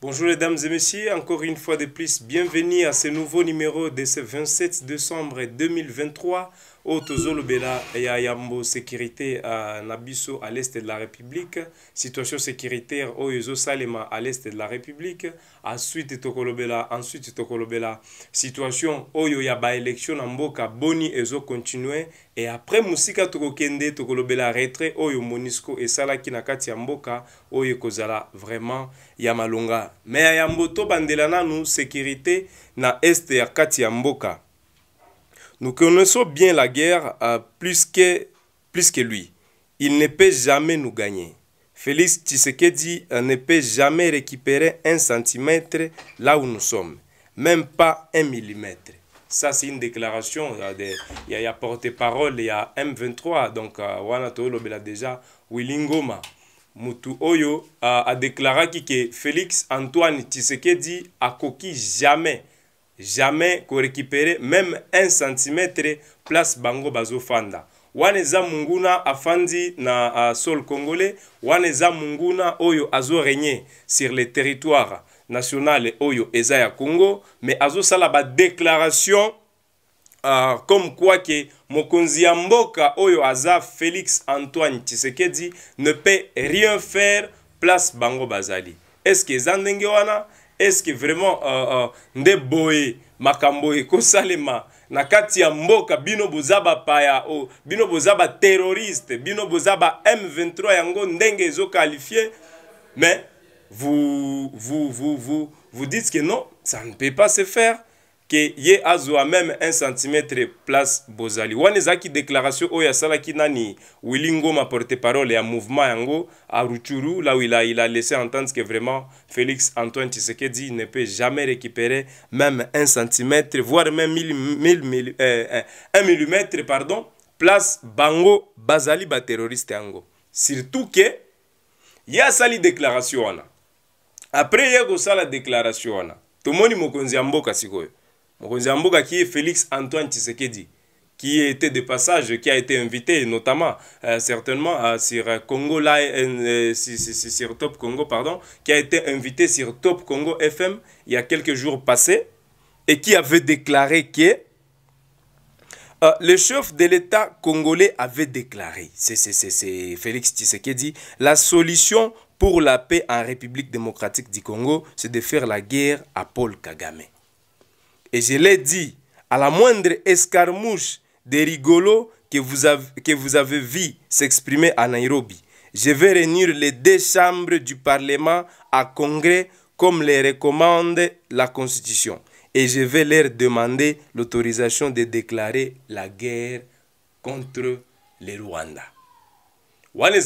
Bonjour les dames et messieurs, encore une fois de plus, bienvenue à ce nouveau numéro de ce 27 décembre 2023 oyo tozolobela ya yambo sécurité uh, na biso à l'est de la république situation sécuritaire oyo ezosalema à l'est de la république ensuite tokolobela ensuite tokolobela situation oyo ya baélection na mboka boni ezocontinue e après mosika tokokende tokolobela retrait oyo monisco esalaki na kati ya mboka oyo ekozala vraiment ya malonga me ya yambo tobandela nanu sécurité na este ya kati ya mboka Nous connaissons bien la guerre plus, que, plus que lui. Il ne peut jamais nous gagner. Félix Tshisekedi ne peut jamais récupérer un centimètre là où nous sommes, même pas un millimètre. Ça, c'est une déclaration. Euh, il y a, porte-parole, il y a M23. Donc, y euh, a déjà, Willingoma. Mutu Oyo euh, a, déclaré que Félix Antoine Tshisekedi a coquille jamais jamais récupérer même un centimètre place bango bazo fanda. Ouaneza munguna afandi na ah, sol congolais ouaneza munguna oyo azorenie sur le territoire national oyo eza ya congo mais azosala déclaration déclaration ah, comme quoi que mokonzi mboka oyo aza félix antoine tshisekedi ne peut rien faire place bango bazali est que que wana est-ce que vraiment euh, euh, nde boye makambo ekosalema na kati ya mboka bino boza Paya, oh, bino boza Terroriste, bino boza m23 yango ndenge qualifié, mais vous, vous, vous, vous, vous dites que non ça ne peut pas se faire que ye azwa même 1 cm place bozali wana ki déclaration ya salaki nani Wilingo m'a porte parole ya mouvement yango Ruchuru là où il a, il a laissé entendre que vraiment félix antoine tshisekedi ne peut jamais récupérer même un centimètre, voire même 1000, 1000, 1 mm pardon place bango bazali terroriste yango surtout y a sali déclaration wana après ye sala déclaration Tout monde tomoni mokonzi ya mboka sikoyo Mokonzi qui est Félix Antoine Tisekedi, qui était de passage, qui a été invité notamment euh, certainement euh, sur Congo Live, euh, Top Congo, pardon, qui a été invité sur Top Congo FM il y a quelques jours passés et qui avait déclaré que le chef de l'État congolais avait déclaré, c'est Félix Tisekedi, la solution pour la paix en République démocratique du Congo, c'est de faire la guerre à Paul Kagame. Et je l'ai dit, à la moindre escarmouche des rigolos que vous avez, que vous avez vu s'exprimer à Nairobi, je vais réunir les deux chambres du Parlement à congrès comme les recommande la Constitution. Et je vais leur demander l'autorisation de déclarer la guerre contre les Rwandais antoine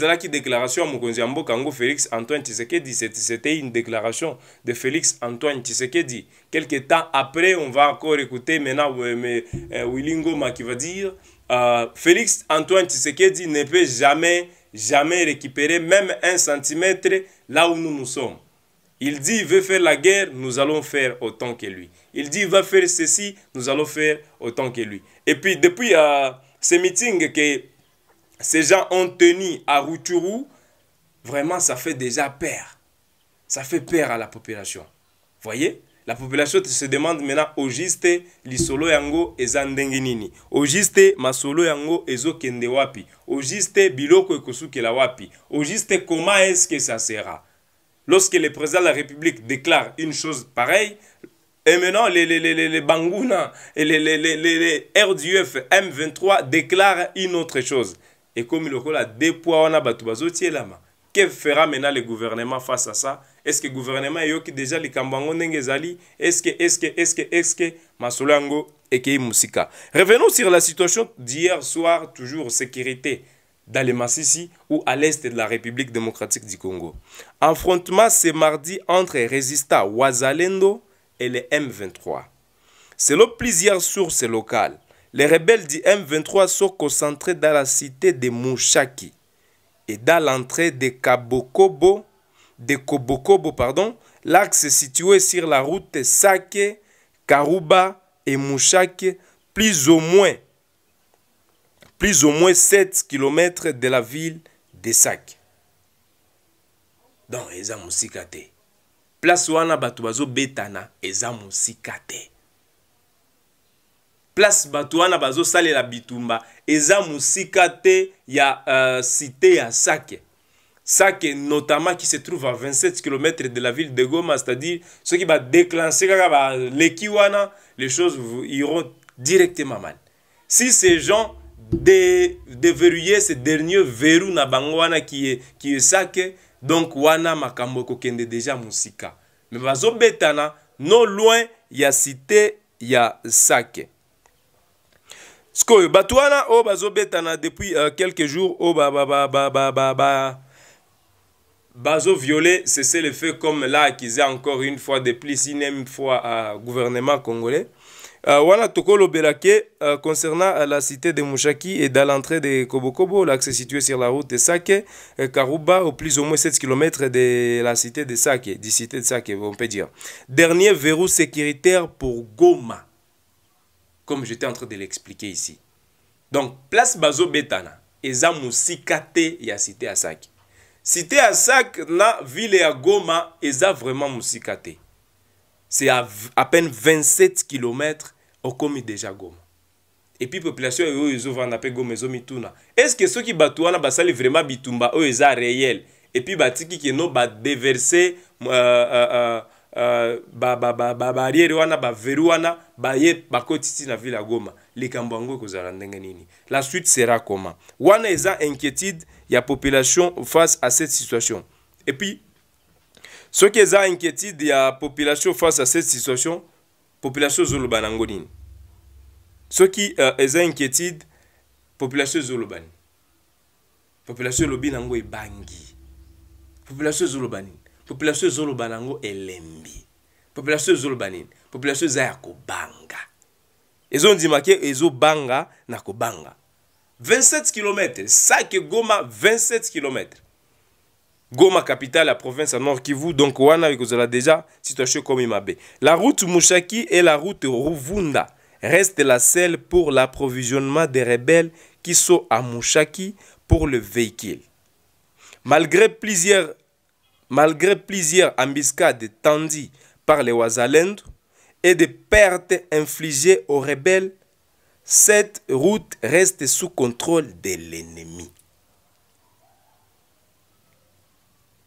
c'était une déclaration de félix antoine Tisekedi. quelque temps après on va encore écouter maintenant mais, euh, qui va dire euh, félix antoine Tisekedi ne peut jamais jamais récupérer même un centimètre là où nous nous sommes il dit, il veut faire la guerre, nous allons faire autant que lui. Il dit, il va faire ceci, nous allons faire autant que lui. Et puis, depuis euh, ce meeting que ces gens ont tenu à Ruturu, vraiment, ça fait déjà peur. Ça fait peur à la population. Voyez La population se demande maintenant, Ogiste, Lisolo Yango, Au juste, Masolo Yango, Ezokende Wapi. juste, Biloko la Wapi. juste, comment est-ce que ça sera Lorsque le président de la République déclare une chose pareille, et maintenant, les, les, les, les Bangouna et les, les, les, les M23 déclarent une autre chose. Et comme ekomi lokola depoi wana bato bazotielama que fera maintenant le gouvernement face à ça est-ce que le gouvernement eyoki déjà likambo yango ndenge est-ce que est-ce est-ce que est-ce revenons sur la situation d'hier soir toujours sécurité dans les Massissi ou à l'est de la République démocratique du Congo. Affrontement ce mardi entre résistants Wazalendo et les M23. Selon plusieurs sources locales, les rebelles du M23 sont concentrés dans la cité de Mouchaki et dans l'entrée de Kabokobo, de Kobokobo, pardon, l'axe situé sur la route saké Karuba et Mouchaki, plus ou moins, plus ou moins 7 km de la ville de Saké. Donc, ils ont Place oana betana, ils ont place bato wana bazosalela bitumba eza mosika te ya uh, cité ya sake sake notamment qui se trouve à 27 km de la ville de goma c'est-à-dire soki badéclense kaka baleki wana les choses iront directement mal si ces gens de, déverrouiller ce dernier verrou na bango wana qui est, qui est sake donc wana makambo ekokende déjà mosika me bazobetana no loin ya cité ya sake que Batouana, oh, betana bah, depuis euh, quelques jours, oh, ba ba ba Bazo violet, c'est le feu comme là l'a est encore une fois depuis plus, une fois à gouvernement congolais. Euh, voilà lo euh, concernant euh, la cité de Mouchaki et dans l'entrée de Kobokobo, l'accès situé sur la route de Sake, Karuba, au plus ou moins 7 km de la cité de Sake, la cité de Sake, on peut dire. Dernier verrou sécuritaire pour Goma comme j'étais en train de l'expliquer ici. Donc, place Bazo Betana, eza musikate, ya cité Asak. Cité Asak na ville à Goma, eza vraiment Moussikate. C'est à, à peine 27 km au comi de Goma. Et puis population oyo ezovanda mpe Goma Est-ce que soki qui wana basali vraiment bitumba oyo eza réel et puis batiki keno ba déverser euh, euh, euh Euh, baariere wana baveru wana baye bakoti ti na ville ya goma likambo yango ekozala ndenge nini la suite sera koma wana eza inquiétude ya population face à cette situation et puis soki eza inquiétude ya population face à cette situation population ezoloba nango nini soki uh, eza inquiétude population ezoloba nini population elobi nango ebangi population ezoloba nini population ezoloba et elembi population ezoloba population eza ya kobanga ezobanga na kobanga 27 km sake goma 27 km goma capitale la province ya nord kivu donc wana ekozala déjà situation ma mabe la route mushaki et la route ruvunda restent la seule pour l'approvisionnement des rebelles qui sont à mushaki pour le véhicule malgré plusieurs malgré plusieurs embuscades tendues par les Ouazalendres et des pertes infligées aux rebelles, cette route reste sous contrôle de l'ennemi.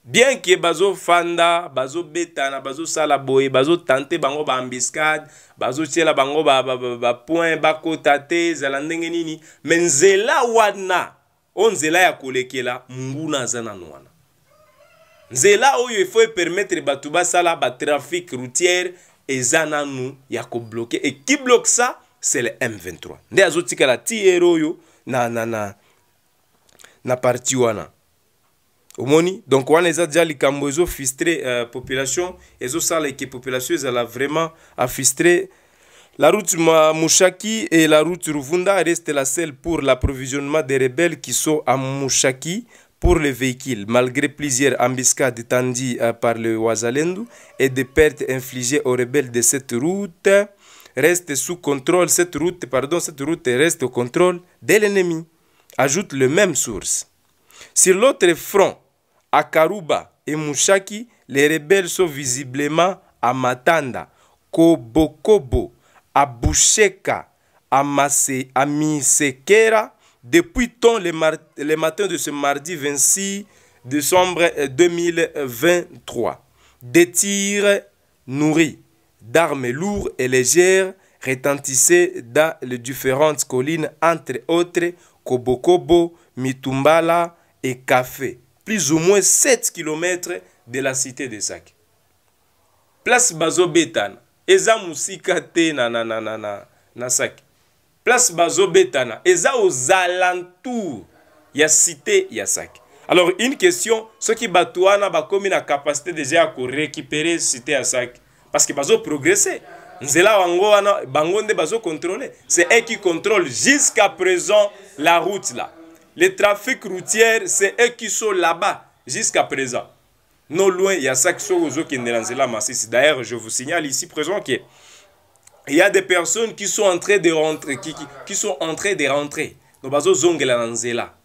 bien ke bazofanda bazobetana bazosala boye bazotante bango baambiscade bazotiela bango bapoint ba, ba, bakota te ezala ndenge nini me nzela wana o nzela ya kolekela mbuna aza nano wana nzela oyo efo epermetre bato basala batrafike routière eza nanu ya kobloke ekibloke sa c'est le m23 nde azotikala tiere oyo na, na, na, na parti wana omoni donc wana eza déjà likambo ezofistre euh, population ezosala eke population ezala vraiment afistre La route Mouchaki et la route Ruvunda restent la seule pour l'approvisionnement des rebelles qui sont à Mouchaki pour le véhicule, malgré plusieurs embuscades tendues euh, par le Wazalendu et des pertes infligées aux rebelles de cette route, reste sous contrôle, cette route, pardon, cette route reste au contrôle de l'ennemi, ajoute le même source. Sur l'autre front, à Karuba et Mushaki, les rebelles sont visiblement à Matanda, Kobokobo, à Boucheka, à, à depuis le les, matins de ce mardi 26 décembre 2023. Euh, des tirs nourris d'armes lourdes et légères retentissaient dans les différentes collines, entre autres Kobokobo, Mitumbala et Café, plus ou moins 7 km de la cité de sac Place Bazobetan, Ezamusika na place et eza aux alentours ya cité ya alors une question qui batouana ba comme na capacité déjà à récupérer cité ya parce que nous nzela wango wana bango nde contrôler c'est eux qui contrôle jusqu'à présent la route là le trafic routiers, c'est eux qui sont là-bas jusqu'à présent non loin autres qui soki ozokendela nzela masisi d'ailleurs je vous signale ici présent que il y a des personnes qui sont en train de rentrer qui, qui, sont en train de rentrer na nzela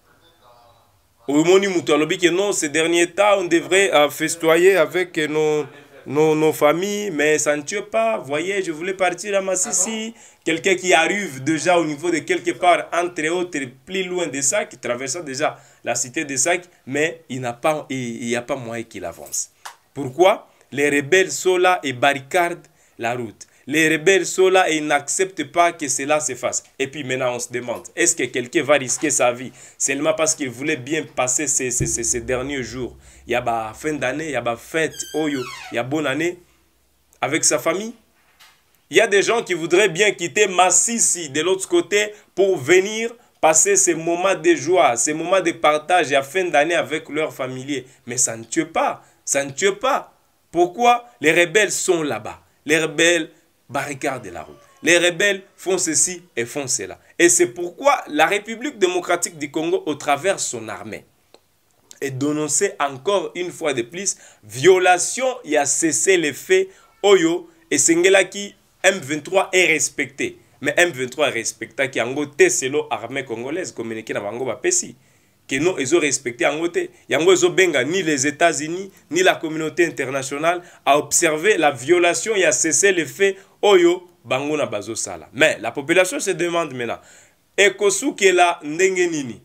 non ces derniers temps on devrait euh, festoyer avec euh, nos nos, familles, mais ça ne tue pas. Voyez, je voulais partir à Massissi. Ah Quelqu'un qui arrive déjà au niveau de quelque part, entre autres, plus loin de ça, qui traverse déjà la cité de Sac, mais il n'y pas, il, il a pas moyen qu'il avance. Pourquoi Les rebelles sont là et barricadent la route. Les rebelles sont là et ils n'acceptent pas que cela se fasse. Et puis maintenant, on se demande, est-ce que quelqu'un va risquer sa vie seulement parce qu'il voulait bien passer ces, derniers jours Il y a bah, fin d'année, il y a bah, fête, oh il y a bonne année avec sa famille. Il y a des gens qui voudraient bien quitter Massissi de l'autre côté pour venir passer ces moments de joie, ces moments de partage à fin d'année avec leurs familiers. Mais ça ne tue pas, ça ne tue pas. Pourquoi les rebelles sont là-bas Les rebelles de la route. Les rebelles font ceci et font cela. Et c'est pourquoi la République démocratique du Congo, au travers de son armée, est dénoncée encore une fois de plus violation et a cessé les faits Oyo et qui M23 est respecté. Mais M23 est respecté qui yango te selo armée congolaise communiqué dans bango bapesi. Que non ils ont respecté yango te. Yango ils benga ni les États-Unis ni la communauté internationale a observé la violation et a cessé les faits oyo bango na bazosala mais la population se demande maintenant ekosukela ndenge nini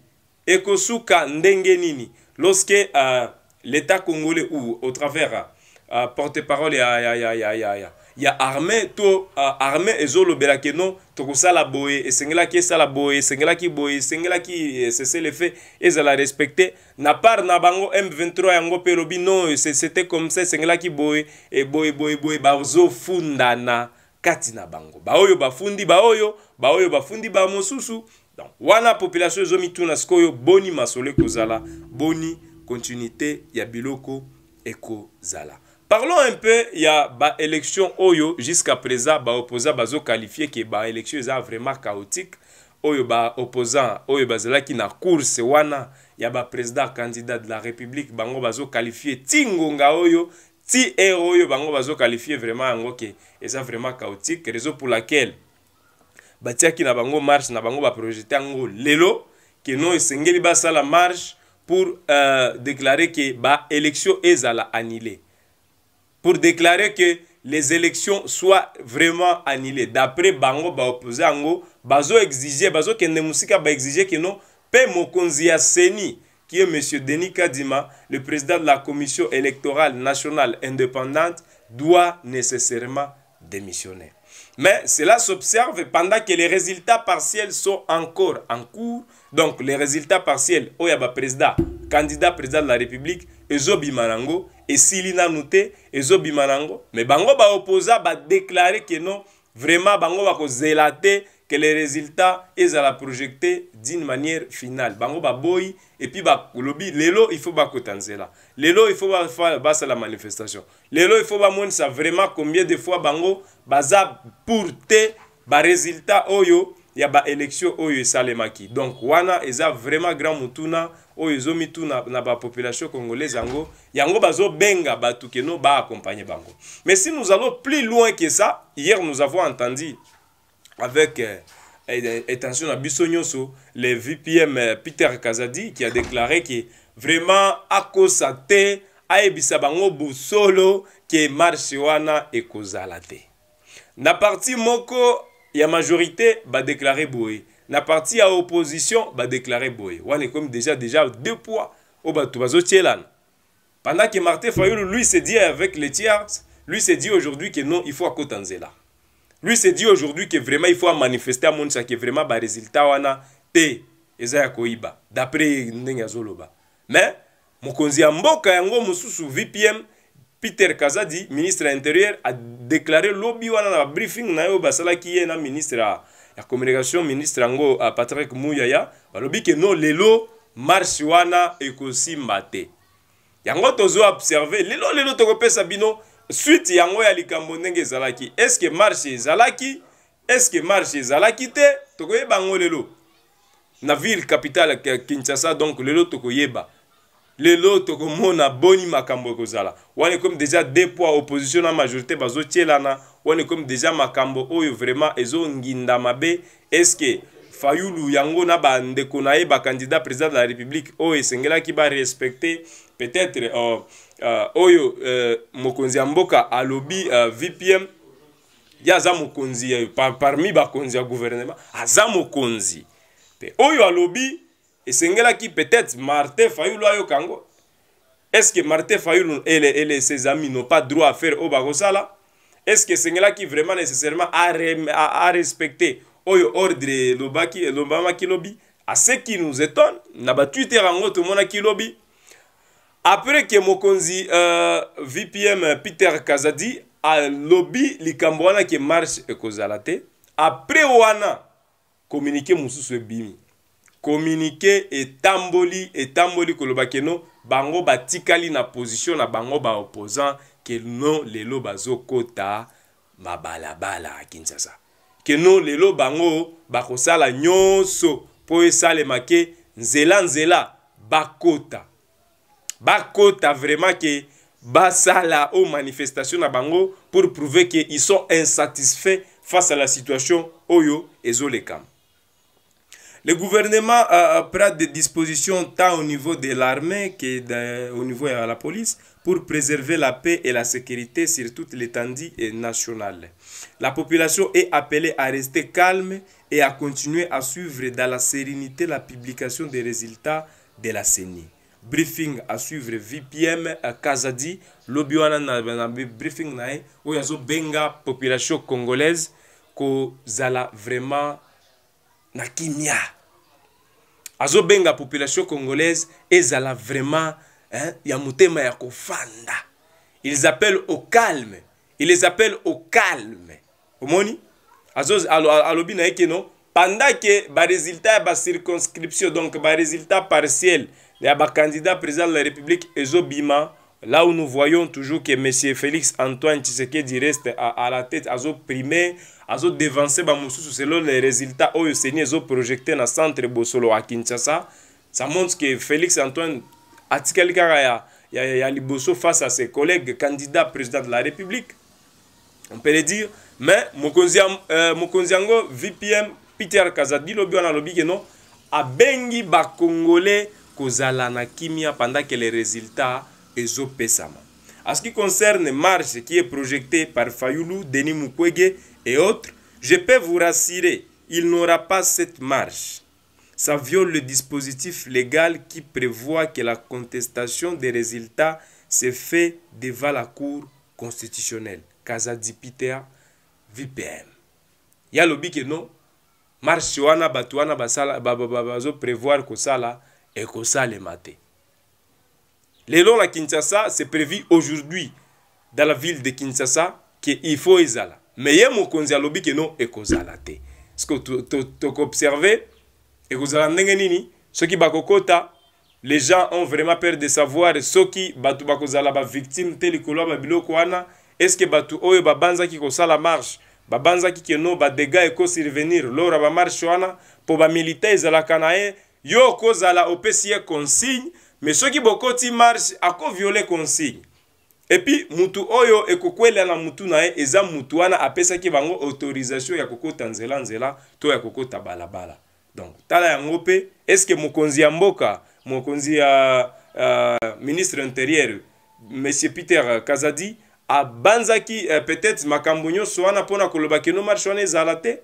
ekosuka ndenge nini lorsque euh, l'état congolais ou au travers euh, porte-parole ya, ya, ya, ya, ya, ya, ya armée to uh, armée ezolobelaki non tokosala boye esengelaki esala boye esengelaki boye esengelaki euh, cese le fait ezala respecte na part na bango m23 yango mpe elobi non c'était comme ça esengelaki boye eboyeboyeboye bazofundana kati na bango baoyo bafundi baoyo baoyo bafundi ba mosusu donc wana population ezomituna sikoyo boni masolo ekozala boni continuité ya biloko ekozala parlons un peu ya baélection oyo jusqu'à présent baopposant bazoqualifie ke baélection eza vraiment chaotique oyo baopposant oyo bazalaki na course wana ya bapresident candidat de la république bango bazoqualifie tingonga oyo ti aire oyo bango bazokalifie vraiment yango ke eza vraiment chaotique raison pour laquelle batiaki na bango marche na bango baprojete yango lelo ke non esengeli basala marche pour euh, déclarer ke baélection ezala annulée pour déclarer ke les élections soient vraiment annulées d'après bango baoppose yango bazoexige bazokende mosika baexige ke non mpe mokonzi ya seni qui est M. Denis Kadima, le président de la Commission électorale nationale indépendante, doit nécessairement démissionner. Mais cela s'observe pendant que les résultats partiels sont encore en cours. Donc, les résultats partiels, le président, candidat président de la République, Ezobi Marango, et Silina Nouté, Ezobi Marango. Mais Bango va opposer, va déclarer que non, vraiment, Bango va zélater que les résultats la projeter d'une manière finale bango puis ba lobby lelo faut bakota là lelo ifo la manifestation lelo ifo ça vraiment combien de fois bango baza pour te résultats oyo ya élection oyo salemaki donc wana a vraiment grand mutuna oyo zomituna na population congolaise yango yango bazobenga tukeno ba accompagner bango mais si nous allons plus loin que ça hier nous avons entendu avec euh, intention na biso nyonso le vpm euh, peter kazadi qui a déclaré que vraiment akosa te ayebisa bango bosolo ke marshe wana ekozala te na parti moko ya majorité badéclaré boye na parti ya opposition badéclaré boye wana ekomi déjà déjà deux poids oyo bato bazotielana pendant que martin fayulu lui se dit avec les tiers lui se dit aujourd'hui que non il faut akota nzela lui se dit aujourd'hui que vraiment il faut manifester amonisa ke vraiment baresultat wana te eza ya koyiba d'après ndenge azoloba mais mokonzi ya mboka yango mosusu vpm peter kazadi ministre ya intérieur adéclaré lobi wana na briefing na ye oyo basalaki ye na ministre ya communication ministre yango ah, patrick muyaya balobi ke no lelo marshe wana ekosimba te yango tozo observe lelo lelo tokopesa bino suite yango ya likambo ndenge ezalaki estce marshe ezalaki estce marshe ezalaki te tokoyeba yango lelo na ville capitale ya kinshasa donc lelo tokoyeba lelo tokomona boni makambo ekozala wana ekomi deja de poids opposition na majorité bazotyelana wana ekomi deja makambo oyo vraiment ezonginda mabe estce fayulu yango na bandeko na ye bakandidat président de la république oyo esengelaki barespecte peut-être uh, uh, oyo uh, mokonzi ya mboka alobi uh, vpm ye aza mokonzi ya euh, par, parmi bakonzi ya guvernema aza mokonzi mpe oyo alobi esengelaki peut-être martin fayulu ayoka yango est-ce que martin fayulu ele, ele ses amis n'ont pas droit à faire oyo bakosala est-ce que esengelaki vraiment nécessairement arespecte oyo ordre elobaki elobamaki lobi à ce qui nous étonne na batwitter yango tomonaki lobi apres ke mokonzi uh, vpm peter kazadi alobi likambo wana ke marshe ekozala te apres wana komunike mosusu ebimi komunike etamboli etamboli koloba keno bango batikali na position na bango baopposant ke no lelo bazokota mabalabala ya kinshasa ke no lelo bango bakosala nyonso mpo esalema ke nzela nzela bakota bakota vraiment que basala aux manifestations na bango pour prouver qu'ils sont insatisfaits face à la situation oyo ezoleka. Le gouvernement a prend des dispositions tant au niveau de l'armée que au niveau de la police pour préserver la paix et la sécurité sur toute l'étendue nationale. La population est appelée à rester calme et à continuer à suivre dans la sérénité la publication des résultats de la CENI briefing à suivre VPM Kazadi lobby wana na, na briefing y oyo azobenga population congolaise zala vraiment na kimia azobenga population congolaise ezala vraiment hein, ya motema ya kofanda ils appellent au calme ils les appellent au calme omoni alobi na ye Pendant pendant ba résultats la circonscription, donc résultat partiel ya bacandidat président de la république ezobima là où nous voyons toujours que m félix antoine tshisekedi reste à, à la tête azoprimer azodévance bamosusu selon les résultats oyo seni ezoprojecte na centre bosolo ya kinshasa ça montre que félix antoine atikali kaka ya, ya, ya, ya liboso face à ses collègues candidat président de la république on peut le dire mais mokonzi, euh, mokonzi yango vpm peter kazadi lobi wana alobi ke non abengi bacongolais kozala na kimia pendant que les résultats ezopesama en ce qui concerne marche qui est projetée par Fayoulou, Denis Mukwege et autres, je peux vous rassurer, il n'aura pas cette marche. Ça viole le dispositif légal qui prévoit que la contestation des résultats se fait devant la Cour constitutionnelle, Casa Dipitea, VPN. Il y a le non, marche wana batuana bazo prévoir que ça là, ekosalema te lelo la kinshasa c'est prévu aujourd'hui dans la ville de kinshasa que il faut Mais ke ifo ezala me ce que tu observes, ekozala te ceke tokoobserve ekozala ndenge qui soki cocota, les gens ont vraiment peur de savoir soki bato bakozala bavictime te likolo ya babiloko wana que bato oyo babanzaki la marche babanzaki keno badega ekosurvenir lora marche wana pour bamilita ezalaka na ye yo okozala opesi ye consigne me soki bokoti marche akoviole consigne epuis mutu oyo ekokwelela na mutu na ye eza mutu wana apesaki bango autorisation ya kokota nzela-nzela to ya kokota balabala donc tala yango mpe estce mokonzi ya mboka mokonzi ya uh, ministre intérieur monsieur peter kazadi abanzaki uh, peut-être makambo nyonso wana mpona koloba keno marche wana ezala te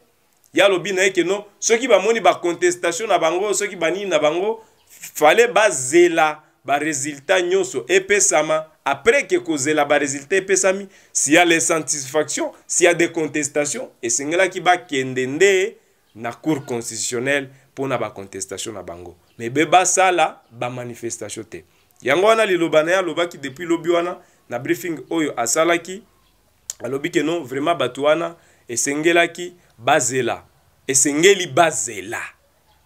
ye alobi na ye ke non soki bamoni bacontestation na bango soki banini na bango fale bazela baresultat nyonso epesama après ke kozela baresultat epesami si ya lesatisfaction si ya decontestation esengelaki bakende nde na cour constitutionnelle mpo na bacontestation na bango me be basala bamanifestation te yango wana liloba na ye alobaki depuis lobi wana na briefing oyo asalaki alobi ke non vraiment bato wana esengelaki bazela esengeli bazela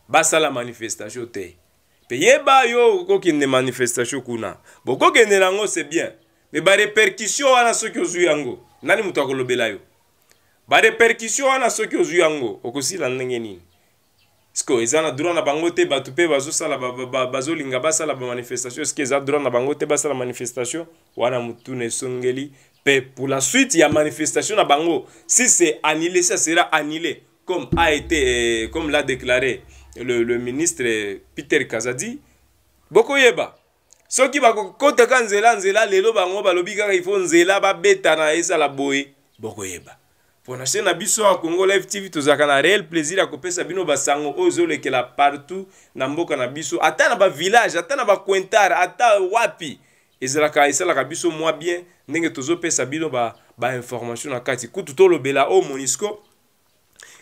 basala manifestation te mpe yeba yo okokende manifestation kuna bokokende yango c'est bien me barepercusio wana soki ozwi yango nani moto akolobela yo barepercusio wana soki ozwi yango okosila ndenge nini ceke eza na droit na bango te bato mpe bazosala bazolinga basala bamanifestation ceke eza droit na bango te basala manifestation wana motuna esongeli Mais pour la suite, il y a manifestation à Bango. Si c'est annulé, ça sera annulé. Comme a été, euh, comme l'a déclaré le, ministre euh, Peter Kazadi. Boko yeba. Ce qui va côté quand nzela nzela lelo bango balobi il faut ba betana esa la boe, Boko yeba. Pour la na biso à Congo Live TV tozakana réel plaisir à kopesa bino basango ozo kela partout na mboka na biso. Ata na ba village, ata na ba kwentara, ata wapi. ezalaka esalaka biso mwa bien ndenge tozopesa bino bainformation ba na kati kutu tolobela o oh, monisco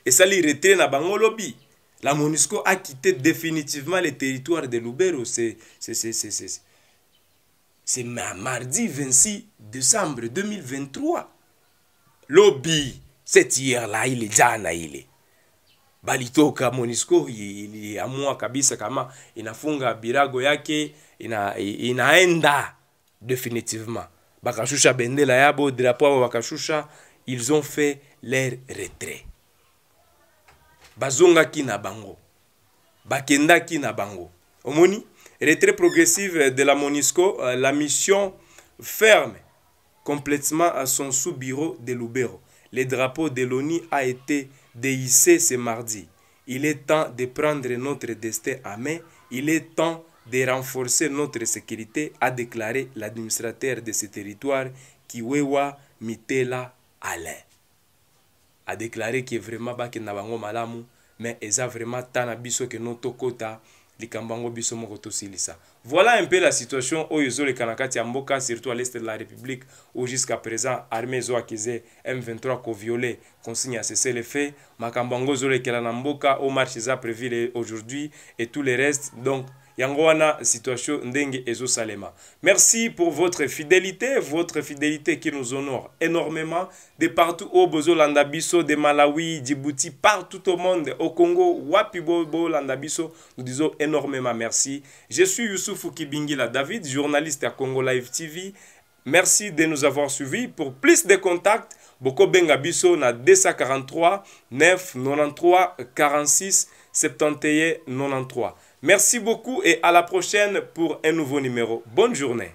esali retrait na bango lobi la monisco akite définitivement le territoire de lubero c'est mardi 26 décembre 2023 lobi cette hier là ile jana ile balitoka monisco iliamua kabisa kama inafunga birago yake ina, inaenda définitivement. Bakashusha Yabo, drapeau Bakashusha, ils ont fait leur retrait. Bazonga Kina Bakenda na retrait progressif de la MONISCO, euh, la mission ferme complètement à son sous-bureau de Lubero. Le drapeau de Loni a été déhissé ce mardi. Il est temps de prendre notre destin à main. Il est temps de renforcer notre sécurité, a déclaré l'administrateur de ce territoire, Kiwewa Mitela Alain. A déclaré qu'il est vraiment bas que Nabango malamu, mais a vraiment tant biso que tokota kota likambango biso moko Voilà un peu la situation au ezo kanakati amboka surtout à l'est de la République où jusqu'à présent armée ezoyaki M23 violé consigne à cesser les faits Makambango yango le na mboka au marche eza prévu aujourd'hui et tout le reste donc Yangoana situation ndenge Salema. merci pour votre fidélité votre fidélité qui nous honore énormément de partout au Bozo biso de malawi djibouti partout au monde au congo wapi bolanda biso nous disons énormément merci je suis youssoufu kibingila david journaliste à congo live tv merci de nous avoir suivis pour plus de contacts Boko Bengabiso, na 243 993 46 71 93 Merci beaucoup et à la prochaine pour un nouveau numéro. Bonne journée.